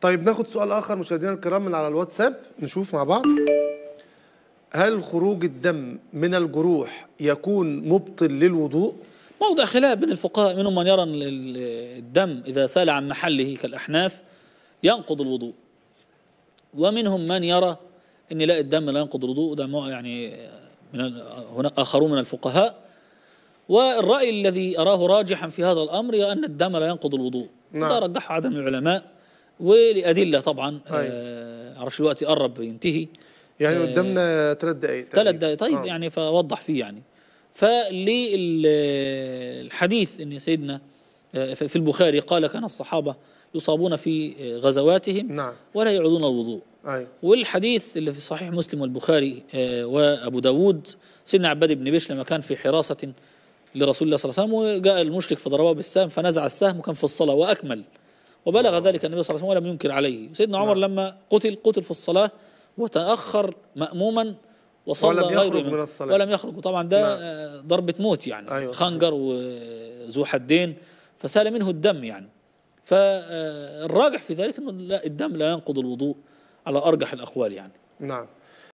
طيب ناخد سؤال اخر مشاهدينا الكرام من على الواتساب نشوف مع بعض هل خروج الدم من الجروح يكون مبطل للوضوء موضع خلاف بين الفقهاء منهم من يرى ان الدم اذا سال عن محله كالاحناف ينقض الوضوء ومنهم من يرى ان لا الدم لا ينقض الوضوء ده يعني من هناك اخرون من الفقهاء والراي الذي اراه راجحا في هذا الامر هو ان الدم لا ينقض الوضوء نعم. ده رجحه عدم العلماء ولادله طبعا طيب. آه عرفش الوقت يقرب ينتهي يعني آه، قدامنا ثلاث دقائق ثلاث دقائق طيب آه. يعني فوضح فيه يعني فللحديث ان سيدنا آه، في البخاري قال كان الصحابه يصابون في آه، غزواتهم نعم. ولا يعودون الوضوء أيوة. والحديث اللي في صحيح مسلم والبخاري وابو داود سيدنا عباد بن بيش لما كان في حراسه لرسول الله صلى الله عليه وسلم وجاء المشرك فضربه بالسهم فنزع السهم وكان في الصلاه واكمل وبلغ ذلك النبي صلى الله عليه وسلم ولم ينكر عليه سيدنا عمر نعم. لما قتل قتل في الصلاة وتأخر مأموما وصلى ولم يخرج من الصلاة ولم يخرج طبعا ده نعم. ضربة موت يعني أيوة خنجر وذو حدين فسال منه الدم يعني فالراجح في ذلك انه لا الدم لا ينقض الوضوء على ارجح الاقوال يعني نعم